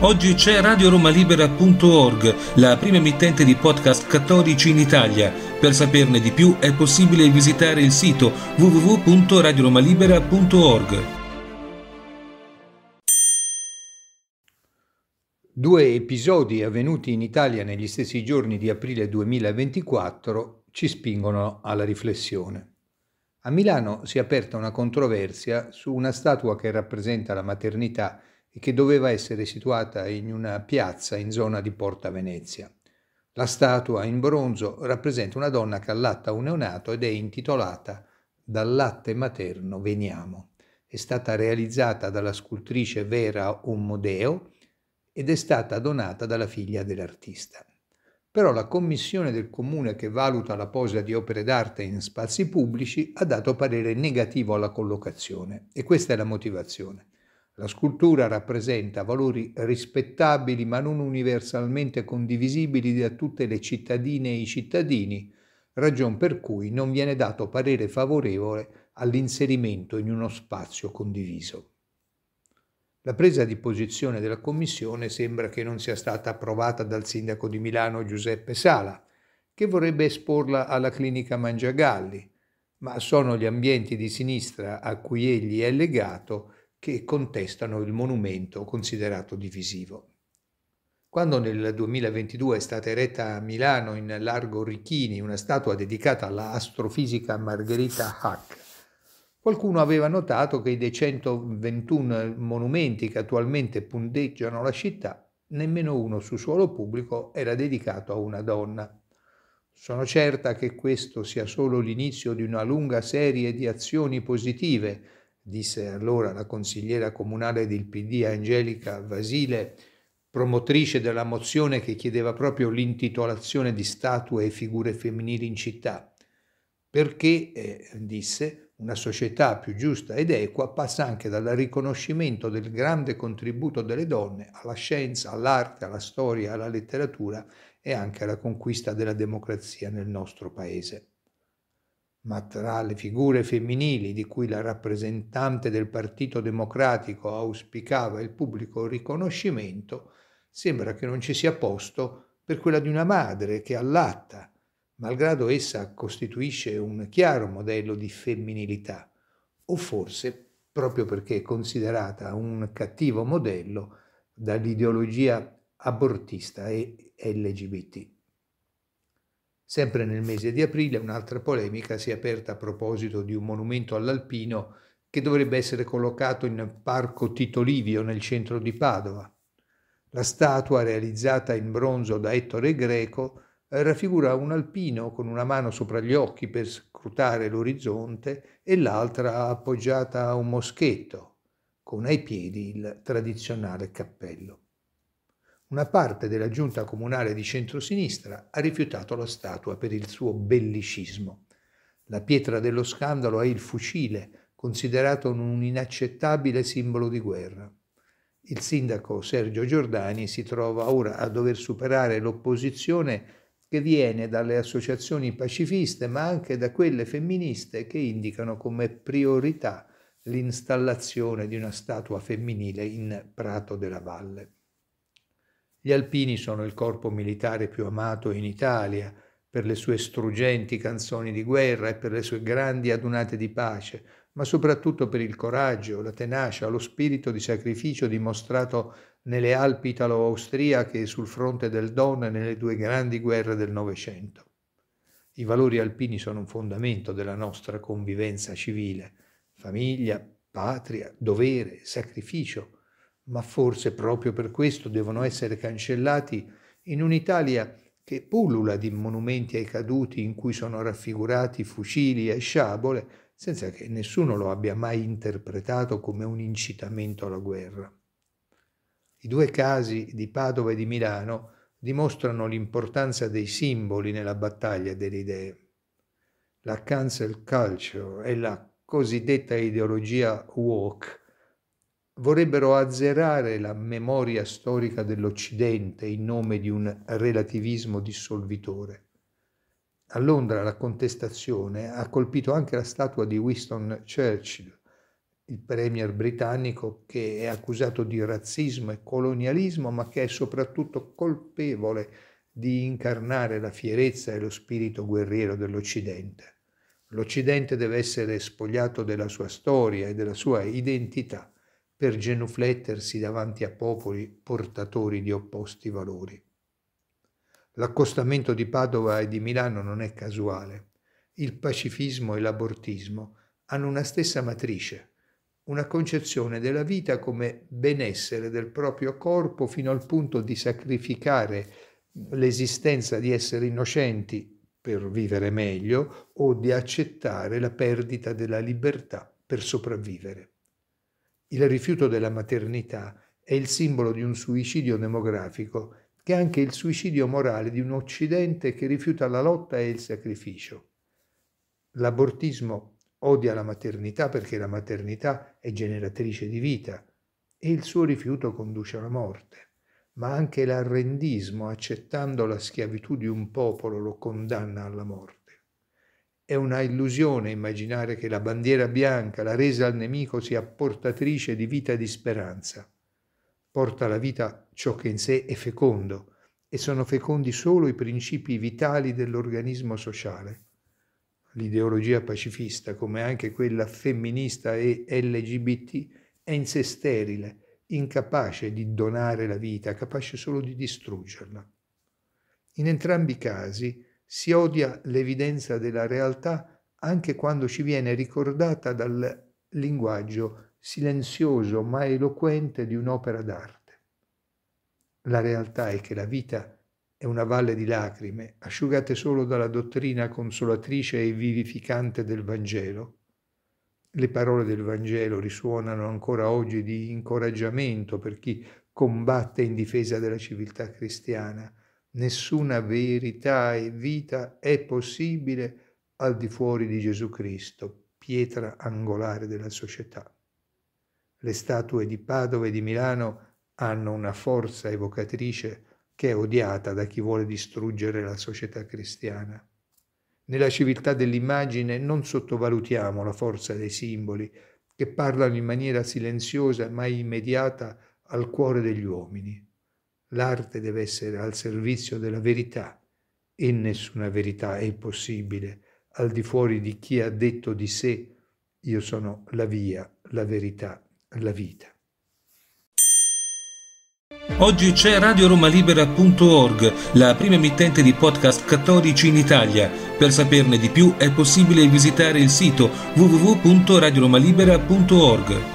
Oggi c'è radioromalibera.org, la prima emittente di podcast cattolici in Italia. Per saperne di più è possibile visitare il sito www.radioromalibera.org. Due episodi avvenuti in Italia negli stessi giorni di aprile 2024 ci spingono alla riflessione. A Milano si è aperta una controversia su una statua che rappresenta la maternità e che doveva essere situata in una piazza in zona di Porta Venezia. La statua in bronzo rappresenta una donna che allatta un neonato ed è intitolata Dal latte materno veniamo. È stata realizzata dalla scultrice Vera Ommodeo ed è stata donata dalla figlia dell'artista. Però la commissione del comune che valuta la posa di opere d'arte in spazi pubblici ha dato parere negativo alla collocazione e questa è la motivazione. La scultura rappresenta valori rispettabili ma non universalmente condivisibili da tutte le cittadine e i cittadini, ragion per cui non viene dato parere favorevole all'inserimento in uno spazio condiviso. La presa di posizione della Commissione sembra che non sia stata approvata dal sindaco di Milano Giuseppe Sala, che vorrebbe esporla alla clinica Mangiagalli, ma sono gli ambienti di sinistra a cui egli è legato che contestano il monumento considerato divisivo. Quando nel 2022 è stata eretta a Milano in Largo Ricchini una statua dedicata alla astrofisica Margherita Hack, qualcuno aveva notato che dei 121 monumenti che attualmente punteggiano la città, nemmeno uno su suolo pubblico era dedicato a una donna. Sono certa che questo sia solo l'inizio di una lunga serie di azioni positive disse allora la consigliera comunale del PD Angelica Vasile, promotrice della mozione che chiedeva proprio l'intitolazione di statue e figure femminili in città, perché, eh, disse, una società più giusta ed equa passa anche dal riconoscimento del grande contributo delle donne alla scienza, all'arte, alla storia, alla letteratura e anche alla conquista della democrazia nel nostro paese ma tra le figure femminili di cui la rappresentante del Partito Democratico auspicava il pubblico riconoscimento, sembra che non ci sia posto per quella di una madre che allatta, malgrado essa costituisce un chiaro modello di femminilità, o forse proprio perché è considerata un cattivo modello dall'ideologia abortista e LGBT. Sempre nel mese di aprile un'altra polemica si è aperta a proposito di un monumento all'alpino che dovrebbe essere collocato in Parco Tito Livio nel centro di Padova. La statua, realizzata in bronzo da Ettore Greco, raffigura un alpino con una mano sopra gli occhi per scrutare l'orizzonte e l'altra appoggiata a un moschetto, con ai piedi il tradizionale cappello una parte della giunta comunale di centrosinistra ha rifiutato la statua per il suo bellicismo. La pietra dello scandalo è il fucile, considerato un inaccettabile simbolo di guerra. Il sindaco Sergio Giordani si trova ora a dover superare l'opposizione che viene dalle associazioni pacifiste ma anche da quelle femministe che indicano come priorità l'installazione di una statua femminile in Prato della Valle. Gli alpini sono il corpo militare più amato in Italia per le sue struggenti canzoni di guerra e per le sue grandi adunate di pace, ma soprattutto per il coraggio, la tenacia, lo spirito di sacrificio dimostrato nelle Alpi italo-austriache e sul fronte del Don nelle due grandi guerre del Novecento. I valori alpini sono un fondamento della nostra convivenza civile, famiglia, patria, dovere, sacrificio, ma forse proprio per questo devono essere cancellati in un'Italia che pullula di monumenti ai caduti in cui sono raffigurati fucili e sciabole, senza che nessuno lo abbia mai interpretato come un incitamento alla guerra. I due casi di Padova e di Milano dimostrano l'importanza dei simboli nella battaglia delle idee. La cancel culture e la cosiddetta ideologia woke vorrebbero azzerare la memoria storica dell'Occidente in nome di un relativismo dissolvitore. A Londra la contestazione ha colpito anche la statua di Winston Churchill, il premier britannico che è accusato di razzismo e colonialismo, ma che è soprattutto colpevole di incarnare la fierezza e lo spirito guerriero dell'Occidente. L'Occidente deve essere spogliato della sua storia e della sua identità per genuflettersi davanti a popoli portatori di opposti valori. L'accostamento di Padova e di Milano non è casuale. Il pacifismo e l'abortismo hanno una stessa matrice, una concezione della vita come benessere del proprio corpo fino al punto di sacrificare l'esistenza di essere innocenti per vivere meglio o di accettare la perdita della libertà per sopravvivere. Il rifiuto della maternità è il simbolo di un suicidio demografico che è anche il suicidio morale di un Occidente che rifiuta la lotta e il sacrificio. L'abortismo odia la maternità perché la maternità è generatrice di vita e il suo rifiuto conduce alla morte, ma anche l'arrendismo accettando la schiavitù di un popolo lo condanna alla morte. È una illusione immaginare che la bandiera bianca, la resa al nemico, sia portatrice di vita e di speranza. Porta alla vita ciò che in sé è fecondo e sono fecondi solo i principi vitali dell'organismo sociale. L'ideologia pacifista, come anche quella femminista e LGBT, è in sé sterile, incapace di donare la vita, capace solo di distruggerla. In entrambi i casi, si odia l'evidenza della realtà anche quando ci viene ricordata dal linguaggio silenzioso ma eloquente di un'opera d'arte. La realtà è che la vita è una valle di lacrime, asciugate solo dalla dottrina consolatrice e vivificante del Vangelo. Le parole del Vangelo risuonano ancora oggi di incoraggiamento per chi combatte in difesa della civiltà cristiana nessuna verità e vita è possibile al di fuori di Gesù Cristo, pietra angolare della società. Le statue di Padova e di Milano hanno una forza evocatrice che è odiata da chi vuole distruggere la società cristiana. Nella civiltà dell'immagine non sottovalutiamo la forza dei simboli che parlano in maniera silenziosa ma immediata al cuore degli uomini. L'arte deve essere al servizio della verità e nessuna verità è possibile al di fuori di chi ha detto di sé io sono la via, la verità, la vita. Oggi c'è radioromalibera.org, la prima emittente di podcast cattolici in Italia. Per saperne di più è possibile visitare il sito www.radioromalibera.org.